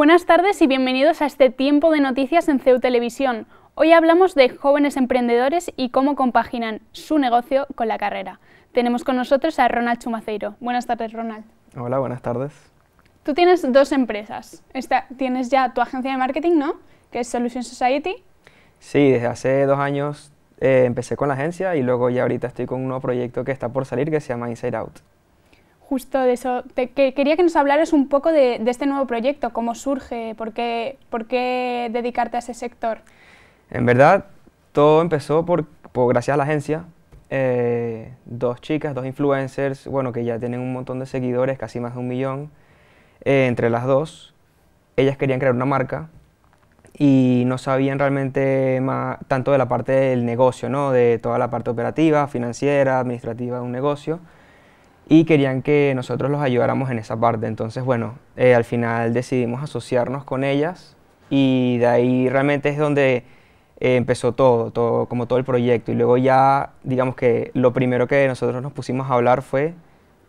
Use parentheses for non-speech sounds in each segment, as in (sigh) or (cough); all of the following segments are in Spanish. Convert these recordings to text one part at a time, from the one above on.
Buenas tardes y bienvenidos a este tiempo de noticias en CEU Televisión. Hoy hablamos de jóvenes emprendedores y cómo compaginan su negocio con la carrera. Tenemos con nosotros a Ronald Chumaceiro. Buenas tardes, Ronald. Hola, buenas tardes. Tú tienes dos empresas. tienes ya tu agencia de marketing, ¿no? Que es Solution Society. Sí, desde hace dos años eh, empecé con la agencia y luego ya ahorita estoy con un nuevo proyecto que está por salir que se llama Inside Out justo de eso. quería que nos hablaras un poco de, este nuevo proyecto, cómo surge, por qué, por qué, dedicarte a ese sector. En verdad, todo empezó por, gracias a la agencia. Eh, dos chicas, dos influencers, bueno, que ya tienen un montón de seguidores, casi más de un millón, eh, entre las dos. Ellas querían crear una marca y no sabían realmente tanto de la parte del negocio, ¿no? de toda la parte operativa, financiera, administrativa de un negocio y querían que nosotros los ayudáramos en esa parte. Entonces, bueno, eh, al final decidimos asociarnos con ellas y de ahí realmente es donde eh, empezó todo, todo, como todo el proyecto. Y luego ya, digamos que lo primero que nosotros nos pusimos a hablar fue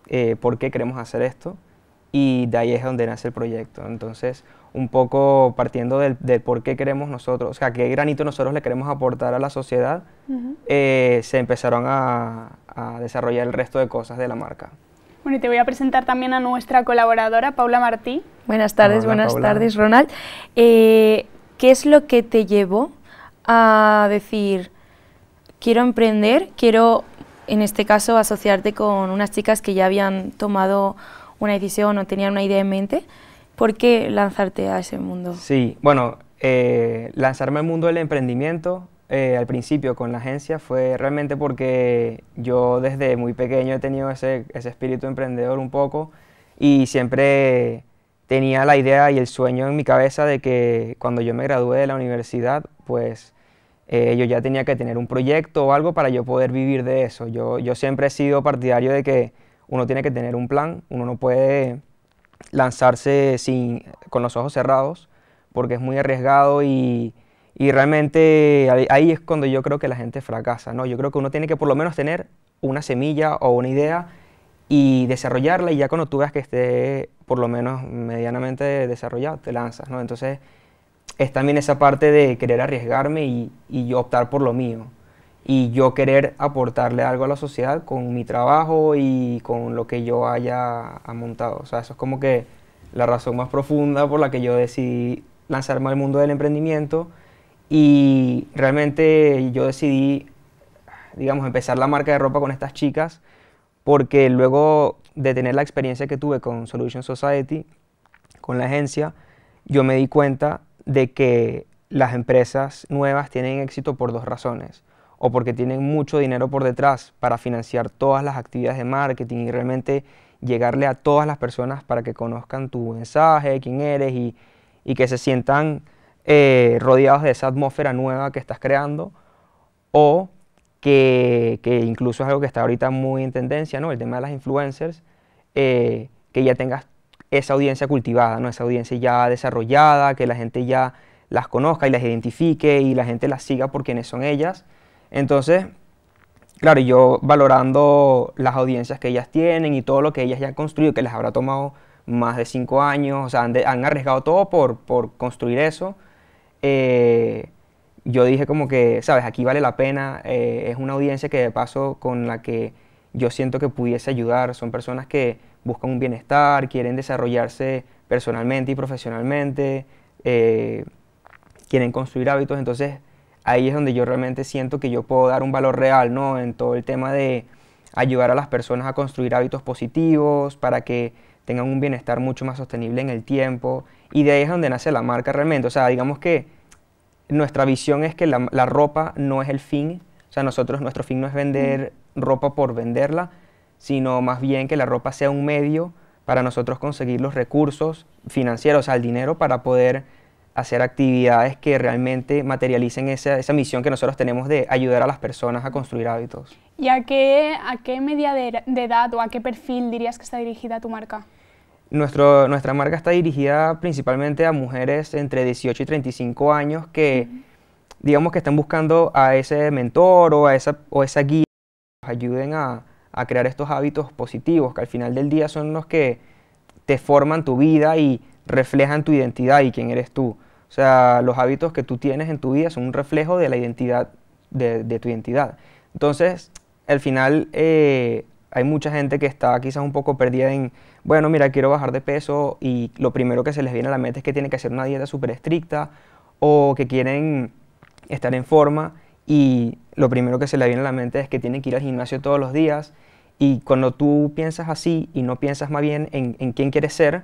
eh, por qué queremos hacer esto y de ahí es donde nace el proyecto. Entonces, un poco partiendo del, del, por qué queremos nosotros, o sea, qué granito nosotros le queremos aportar a la sociedad, se empezaron a, a desarrollar el resto de cosas de la marca. Bueno, y te voy a presentar también a nuestra colaboradora, Paula Martí. Buenas tardes, buenas tardes, Ronald. Eh, ¿Qué es lo que te llevó a decir, quiero emprender, quiero, en este caso, asociarte con unas chicas que ya habían tomado una decisión o tenían una idea en mente? ¿Por qué lanzarte a ese mundo? Sí, bueno, eh, lanzarme al mundo del emprendimiento eh, al principio con la agencia fue realmente porque yo desde muy pequeño he tenido ese, espíritu emprendedor un poco y siempre tenía la idea y el sueño en mi cabeza de que cuando yo me gradué de la universidad, pues eh, yo ya tenía que tener un proyecto o algo para yo poder vivir de eso. Yo, yo siempre he sido partidario de que uno tiene que tener un plan, uno no puede lanzarse sin, con los ojos cerrados porque es muy arriesgado y y realmente ahí es cuando yo creo que la gente fracasa, ¿no? Yo creo que uno tiene que por lo menos tener una semilla o una idea y desarrollarla y ya cuando tú veas que esté por lo menos medianamente desarrollado, te lanzas, ¿no? Entonces es también esa parte de querer arriesgarme y, y optar por lo mío y yo querer aportarle algo a la sociedad con mi trabajo y con lo que yo haya montado. O sea, eso es como que la razón más profunda por la que yo decidí lanzarme al mundo del emprendimiento y realmente yo decidí, digamos, empezar la marca de ropa con estas chicas porque luego de tener la experiencia que tuve con Solution Society, con la agencia, yo me di cuenta de que las empresas nuevas tienen éxito por dos razones, o porque tienen mucho dinero por detrás para financiar todas las actividades de marketing y realmente llegarle a todas las personas para que conozcan tu mensaje, quién eres y, y que se sientan eh, rodeados de esa atmósfera nueva que estás creando o que, incluso es algo que está ahorita muy en tendencia, ¿no? El tema de las influencers, eh, que ya tengas esa audiencia cultivada, ¿no? Esa audiencia ya desarrollada, que la gente ya las conozca y las identifique y la gente las siga por quienes son ellas. Entonces, claro, yo valorando las audiencias que ellas tienen y todo lo que ellas ya han construido, que les habrá tomado más de cinco años, o sea, han, arriesgado todo por construir eso. Eh, yo dije como que, sabes, aquí vale la pena, eh, es una audiencia que de paso con la que yo siento que pudiese ayudar, son personas que buscan un bienestar, quieren desarrollarse personalmente y profesionalmente, eh, quieren construir hábitos, entonces ahí es donde yo realmente siento que yo puedo dar un valor real, ¿no? En todo el tema de ayudar a las personas a construir hábitos positivos para que tengan un bienestar mucho más sostenible en el tiempo. Y de ahí es donde nace la marca realmente. O sea, digamos que nuestra visión es que la, ropa no es el fin. O sea, nosotros, nuestro fin no es vender mm. ropa por venderla, sino más bien que la ropa sea un medio para nosotros conseguir los recursos financieros, o sea, el dinero para poder hacer actividades que realmente materialicen esa, misión que nosotros tenemos de ayudar a las personas a construir hábitos. ¿Y a qué, a qué media de, edad o a qué perfil dirías que está dirigida tu marca? Nuestro, nuestra marca está dirigida principalmente a mujeres entre 18 y 35 años que, digamos, que están buscando a ese mentor o a esa, o esa guía que nos ayuden a, a crear estos hábitos positivos que al final del día son los que te forman tu vida y reflejan tu identidad y quién eres tú. O sea, los hábitos que tú tienes en tu vida son un reflejo de la identidad, de, tu identidad. Entonces, al final eh, hay mucha gente que está quizás un poco perdida en, bueno, mira, quiero bajar de peso y lo primero que se les viene a la mente es que tienen que hacer una dieta súper estricta o que quieren estar en forma y lo primero que se les viene a la mente es que tienen que ir al gimnasio todos los días y cuando tú piensas así y no piensas más bien en, en quién quieres ser,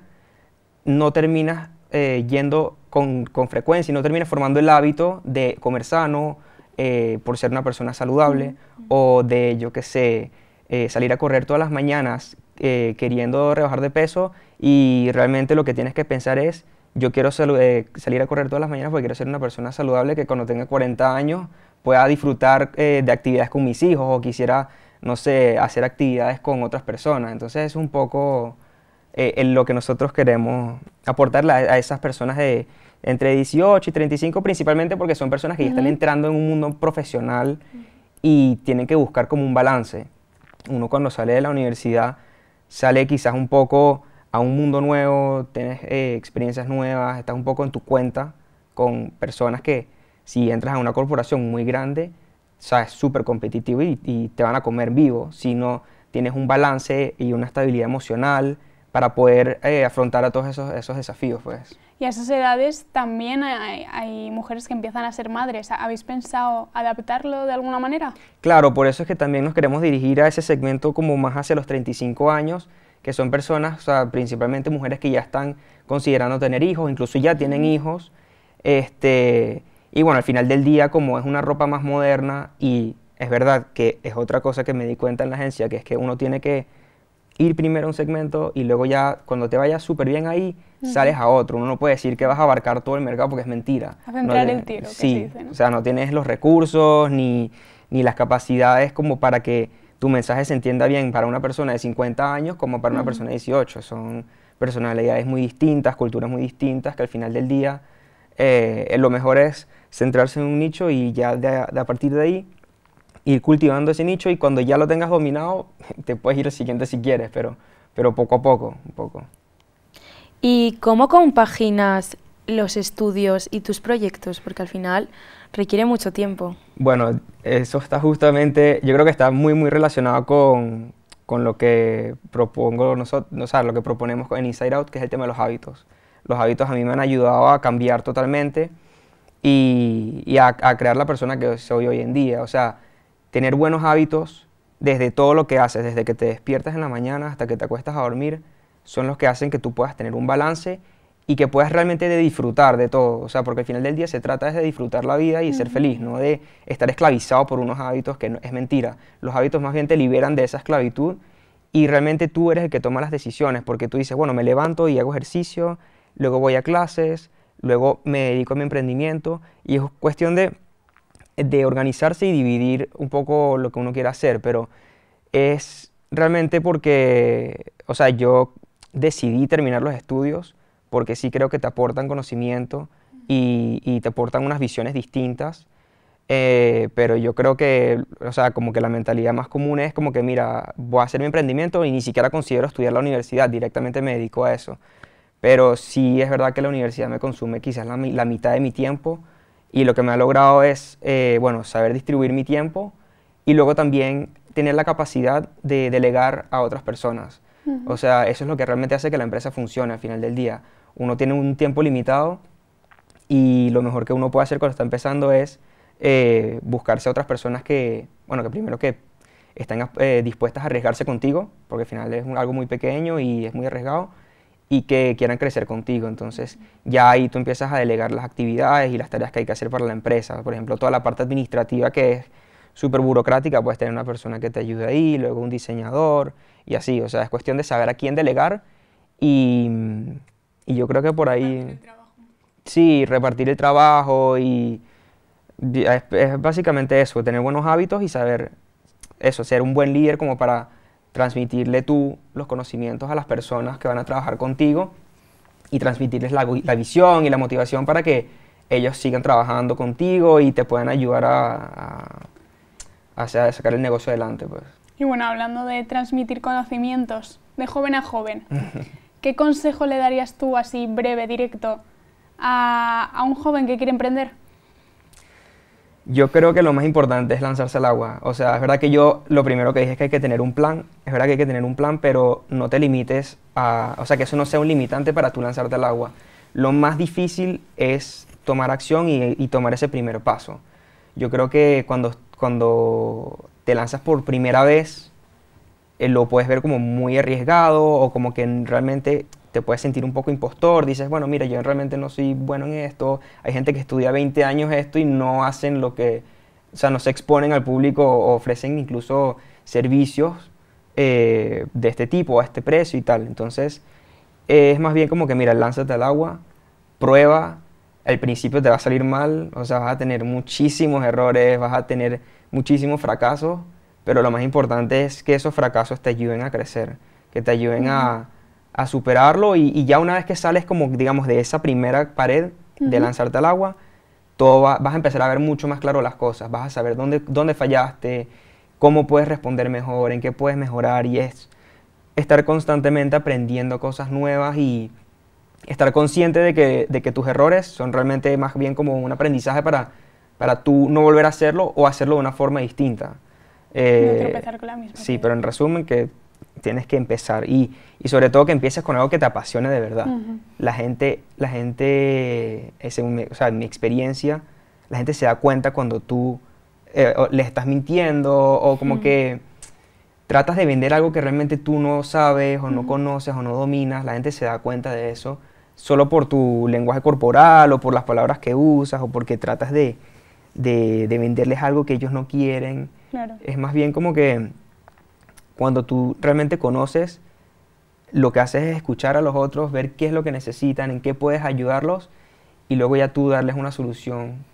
no terminas eh, yendo con, frecuencia no terminas formando el hábito de comer sano eh, por ser una persona saludable o de, yo qué sé, eh, salir a correr todas las mañanas queriendo rebajar de peso y realmente lo que tienes que pensar es, yo quiero salir a correr todas las mañanas porque quiero ser una persona saludable que cuando tenga 40 años pueda disfrutar de actividades con mis hijos o quisiera, no sé, hacer actividades con otras personas. Entonces es un poco eh, en lo que nosotros queremos aportarle a, esas personas de entre 18 y 35, principalmente porque son personas que ya están entrando en un mundo profesional y tienen que buscar como un balance. Uno cuando sale de la universidad sale quizás un poco a un mundo nuevo, tienes eh, experiencias nuevas, estás un poco en tu cuenta con personas que si entras a una corporación muy grande, sabes, súper competitivo y, te van a comer vivo. Si no tienes un balance y una estabilidad emocional, para poder eh, afrontar a todos esos, desafíos. Pues. Y a esas edades también hay, mujeres que empiezan a ser madres. ¿Habéis pensado adaptarlo de alguna manera? Claro, por eso es que también nos queremos dirigir a ese segmento como más hacia los 35 años, que son personas, o principalmente mujeres que ya están considerando tener hijos, incluso ya tienen hijos. Este, y bueno, al final del día, como es una ropa más moderna y es verdad que es otra cosa que me di cuenta en la agencia, que es que uno tiene que ir primero a un segmento y luego ya cuando te vayas súper bien ahí, sales a otro. Uno no puede decir que vas a abarcar todo el mercado porque es mentira. A el tiro. Sí, ¿no? o sea, no tienes los recursos ni, las capacidades como para que tu mensaje se entienda bien para una persona de 50 años como para una persona de 18. Son personalidades muy distintas, culturas muy distintas, que al final del día eh, lo mejor es centrarse en un nicho y ya de a partir de ahí ir cultivando ese nicho y cuando ya lo tengas dominado, (laughs) te puedes ir al siguiente si quieres, pero, pero poco a poco, un poco. ¿Y cómo compaginas los estudios y tus proyectos? Porque al final requiere mucho tiempo. Bueno, eso está justamente, yo creo que está muy, muy relacionado con, con lo que propongo nosotros, o sea, lo que proponemos en Inside Out, que es el tema de los hábitos. Los hábitos a mí me han ayudado a cambiar totalmente y, a, a, crear la persona que soy hoy en día. O sea, tener buenos hábitos desde todo lo que haces, desde que te despiertas en la mañana hasta que te acuestas a dormir, son los que hacen que tú puedas tener un balance y que puedas realmente disfrutar de todo, o sea, porque al final del día se trata de disfrutar la vida y ser feliz, no de estar esclavizado por unos hábitos que es mentira. Los hábitos más bien te liberan de esa esclavitud y realmente tú eres el que toma las decisiones, porque tú dices, bueno, me levanto y hago ejercicio, luego voy a clases, luego me dedico a mi emprendimiento y es cuestión de de organizarse y dividir un poco lo que uno quiere hacer, pero es realmente porque, o sea, yo decidí terminar los estudios porque sí creo que te aportan conocimiento y, te aportan unas visiones distintas, eh, pero yo creo que, o sea, como que la mentalidad más común es como que, mira, voy a hacer mi emprendimiento y ni siquiera considero estudiar la universidad, directamente me dedico a eso. Pero sí es verdad que la universidad me consume quizás la mitad de mi tiempo, y lo que me ha logrado es, eh, bueno, saber distribuir mi tiempo y luego también tener la capacidad de delegar a otras personas. O sea, eso es lo que realmente hace que la empresa funcione al final del día. Uno tiene un tiempo limitado y lo mejor que uno puede hacer cuando está empezando es eh, buscarse a otras personas que, bueno, que primero que estén eh, dispuestas a arriesgarse contigo, porque al final es algo muy pequeño y es muy arriesgado, y que quieran crecer contigo. Entonces ya ahí tú empiezas a delegar las actividades y las tareas que hay que hacer para la empresa. Por ejemplo, toda la parte administrativa que es súper burocrática, puedes tener una persona que te ayude ahí, luego un diseñador y así. O sea, es cuestión de saber a quién delegar y, yo creo que por ahí... Sí, repartir el trabajo y es básicamente eso, tener buenos hábitos y saber eso, ser un buen líder como para transmitirle tú los conocimientos a las personas que van a trabajar contigo y transmitirles la, visión y la motivación para que ellos sigan trabajando contigo y te puedan ayudar a, a, a, sacar el negocio adelante. Pues. Y bueno, hablando de transmitir conocimientos de joven a joven, (laughs) ¿qué consejo le darías tú así breve, directo, a un joven que quiere emprender? Yo creo que lo más importante es lanzarse al agua. O sea, es verdad que yo lo primero que dije es que hay que tener un plan. Es verdad que hay que tener un plan, pero no te limites a... O sea, que eso no sea un limitante para tú lanzarte al agua. Lo más difícil es tomar acción y, tomar ese primer paso. Yo creo que cuando, cuando te lanzas por primera vez, eh, lo puedes ver como muy arriesgado o como que realmente te puedes sentir un poco impostor, dices, bueno, mira, yo realmente no soy bueno en esto, hay gente que estudia 20 años esto y no hacen lo que, o sea, no se exponen al público o ofrecen incluso servicios eh, de este tipo, a este precio y tal. Entonces, es más bien como que, mira, lánzate al agua, prueba, al principio te va a salir mal, o sea, vas a tener muchísimos errores, vas a tener muchísimos fracasos, pero lo más importante es que esos fracasos te ayuden a crecer, que te ayuden a a superarlo y, ya una vez que sales como, digamos, de esa primera pared de lanzarte al agua, todo vas a empezar a ver mucho más claro las cosas, vas a saber dónde, dónde fallaste, cómo puedes responder mejor, en qué puedes mejorar y es estar constantemente aprendiendo cosas nuevas y estar consciente de que, tus errores son realmente más bien como un aprendizaje para, para tú no volver a hacerlo o hacerlo de una forma distinta. Eh, sí, pero en resumen que tienes que empezar y, sobre todo que empieces con algo que te apasione de verdad. La gente, la gente eh, según mi, o mi experiencia, la gente se da cuenta cuando tú les eh, le estás mintiendo o como que tratas de vender algo que realmente tú no sabes o no conoces o no dominas, la gente se da cuenta de eso solo por tu lenguaje corporal o por las palabras que usas o porque tratas de, de, venderles algo que ellos no quieren. Es más bien como que cuando tú realmente conoces, lo que haces es escuchar a los otros, ver qué es lo que necesitan, en qué puedes ayudarlos y luego ya tú darles una solución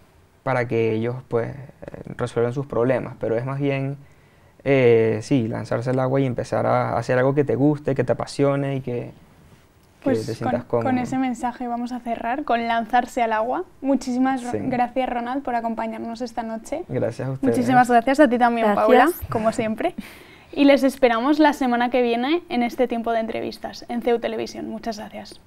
para que ellos pues eh, resuelvan sus problemas. Pero es más bien, eh, sí, lanzarse al agua y empezar a hacer algo que te guste, que te apasione y que, pues con, con, ese mensaje vamos a cerrar, con lanzarse al agua. Muchísimas gracias, Ronald, por acompañarnos esta noche. Gracias a ustedes. Muchísimas gracias a ti también, Paula, como siempre y les esperamos la semana que viene en este tiempo de entrevistas en CEU Televisión. Muchas gracias.